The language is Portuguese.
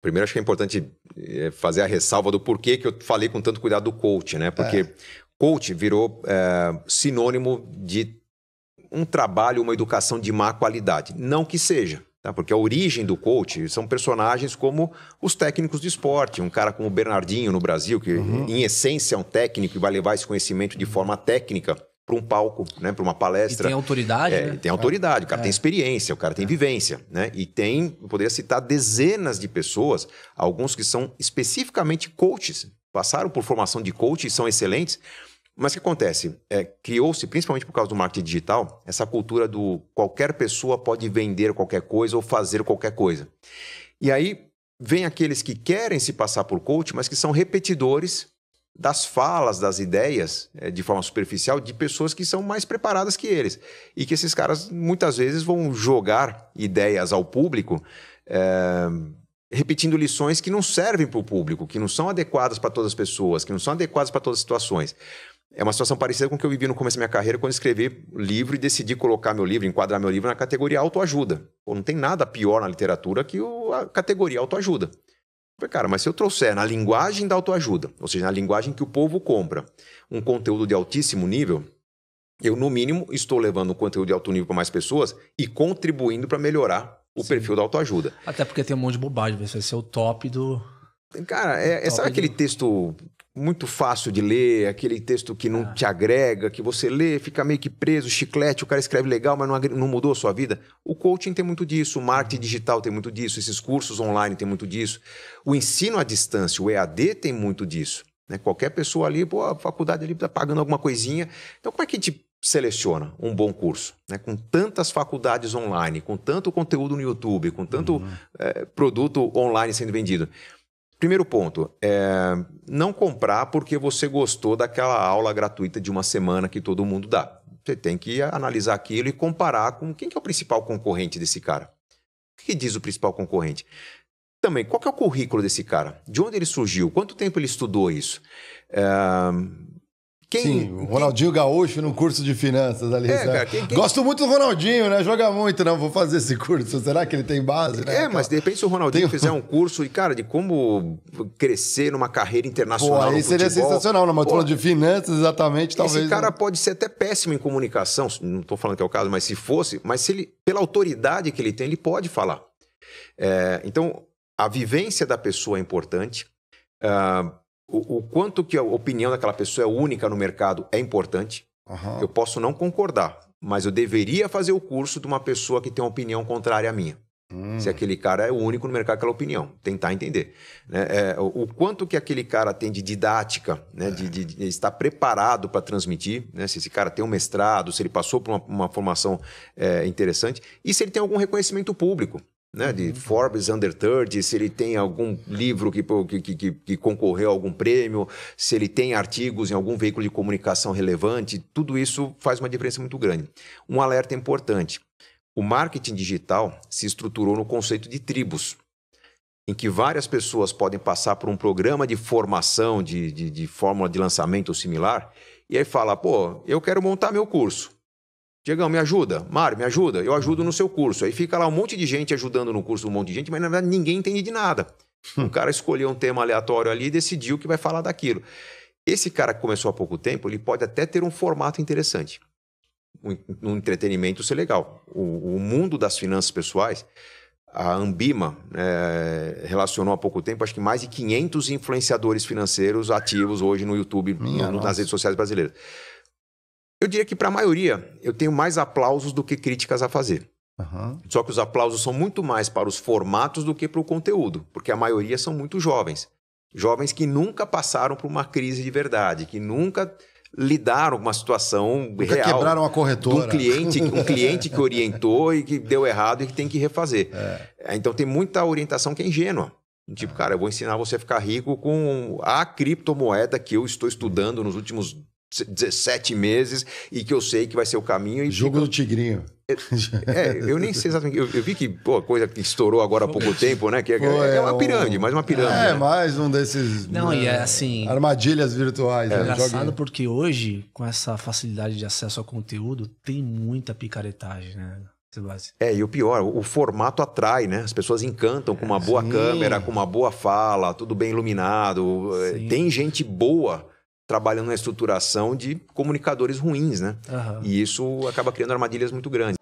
Primeiro, acho que é importante eh, fazer a ressalva do porquê que eu falei com tanto cuidado do coach, né? Porque é. coach virou é, sinônimo de um trabalho, uma educação de má qualidade. Não que seja. Tá? Porque a origem do coach são personagens como os técnicos de esporte, um cara como o Bernardinho no Brasil, que uhum. em essência é um técnico e vai levar esse conhecimento de forma técnica para um palco, né, para uma palestra. E tem autoridade, é, né? Tem autoridade, o cara é. tem experiência, o cara tem é. vivência, né? E tem, eu poderia citar dezenas de pessoas, alguns que são especificamente coaches, passaram por formação de coach e são excelentes. Mas o que acontece? É, Criou-se, principalmente por causa do marketing digital, essa cultura do qualquer pessoa pode vender qualquer coisa ou fazer qualquer coisa. E aí vem aqueles que querem se passar por coach, mas que são repetidores das falas, das ideias, é, de forma superficial, de pessoas que são mais preparadas que eles. E que esses caras muitas vezes vão jogar ideias ao público. É, repetindo lições que não servem para o público, que não são adequadas para todas as pessoas, que não são adequadas para todas as situações. É uma situação parecida com o que eu vivi no começo da minha carreira quando escrevi livro e decidi colocar meu livro, enquadrar meu livro na categoria autoajuda. Pô, não tem nada pior na literatura que a categoria autoajuda. Cara, mas se eu trouxer na linguagem da autoajuda, ou seja, na linguagem que o povo compra, um conteúdo de altíssimo nível, eu, no mínimo, estou levando um conteúdo de alto nível para mais pessoas e contribuindo para melhorar o Sim. perfil da autoajuda. Até porque tem um monte de bobagem, vai ser o top do. Cara, é, é sabe aquele texto muito fácil de ler, aquele texto que não ah. te agrega, que você lê, fica meio que preso, chiclete, o cara escreve legal, mas não, não mudou a sua vida. O coaching tem muito disso, o marketing uhum. digital tem muito disso, esses cursos online tem muito disso, o ensino à distância, o EAD tem muito disso. Né? Qualquer pessoa ali, pô, a faculdade ali está pagando alguma coisinha. Então, como é que a gente seleciona um bom curso, né? com tantas faculdades online, com tanto conteúdo no YouTube, com tanto uhum. é, produto online sendo vendido. Primeiro ponto, é não comprar porque você gostou daquela aula gratuita de uma semana que todo mundo dá. Você tem que analisar aquilo e comparar com quem que é o principal concorrente desse cara. O que diz o principal concorrente? Também, qual é o currículo desse cara? De onde ele surgiu? Quanto tempo ele estudou isso? É quem, Sim, o Ronaldinho quem... Gaúcho num curso de finanças ali. É, cara, quem, quem... Gosto muito do Ronaldinho, né? Joga muito, não. Vou fazer esse curso. Será que ele tem base? Né, é, mas de repente se o Ronaldinho tem... fizer um curso e, cara, de como crescer numa carreira internacional. Pô, aí seria futebol. sensacional, numa turma de finanças, exatamente, talvez. Esse cara não... Né? pode ser até péssimo em comunicação, não estou falando que é o caso, mas se fosse, mas se ele, pela autoridade que ele tem, ele pode falar. É, então, a vivência da pessoa é importante. Uh, o, o, quanto que a opinião daquela pessoa é única no mercado é importante. Uhum. Eu posso não concordar, mas eu deveria fazer o curso de uma pessoa que tem uma opinião contrária à minha. Hum. Se aquele cara é o único no mercado com aquela opinião, tentar entender. Né? É, o, o, quanto que aquele cara tem de didática, né? é. de, de, de, estar preparado para transmitir, né? se esse cara tem um mestrado, se ele passou por uma, uma formação é, interessante, e se ele tem algum reconhecimento público né, de uhum. Forbes Under 30, se ele tem algum livro que, que, que, que, concorreu a algum prêmio, se ele tem artigos em algum veículo de comunicação relevante, tudo isso faz uma diferença muito grande. Um alerta importante: o marketing digital se estruturou no conceito de tribos, em que várias pessoas podem passar por um programa de formação de, de, de fórmula de lançamento ou similar, e aí fala, pô, eu quero montar meu curso. Diegão, me ajuda. Mário, me ajuda. Eu ajudo no seu curso. Aí fica lá um monte de gente ajudando no curso, um monte de gente, mas na verdade ninguém entende de nada. Hum. O cara escolheu um tema aleatório ali e decidiu que vai falar daquilo. Esse cara que começou há pouco tempo, ele pode até ter um formato interessante. Um, entretenimento ser legal. O, o, mundo das finanças pessoais, a Ambima é, relacionou há pouco tempo, acho que mais de 500 influenciadores financeiros ativos hoje no YouTube, no, nas redes sociais brasileiras. Eu diria que para a maioria eu tenho mais aplausos do que críticas a fazer. Uhum. Só que os aplausos são muito mais para os formatos do que para o conteúdo, porque a maioria são muito jovens. Jovens que nunca passaram por uma crise de verdade, que nunca lidaram com uma situação nunca real. quebraram a corretora. Um cliente, um cliente que orientou e que deu errado e que tem que refazer. É. Então tem muita orientação que é ingênua. Tipo, ah. cara, eu vou ensinar você a ficar rico com a criptomoeda que eu estou estudando nos últimos 17 meses e que eu sei que vai ser o caminho. E Jogo fica... do Tigrinho. É, é, eu nem sei exatamente. Eu, eu, vi que, pô, coisa que estourou agora há pouco tempo, né? Que é, é uma é, pirâmide, mais uma pirâmide. É, né? mais um desses. Não, né, e é assim. Armadilhas virtuais. É, né, engraçado Joguinho. porque hoje, com essa facilidade de acesso ao conteúdo, tem muita picaretagem, né? É, e o pior, o formato atrai, né? As pessoas encantam com uma boa Sim. câmera, com uma boa fala, tudo bem iluminado. É, Sim. Tem gente boa trabalhando na estruturação de comunicadores ruins, né? Uhum. E isso acaba criando armadilhas muito grandes.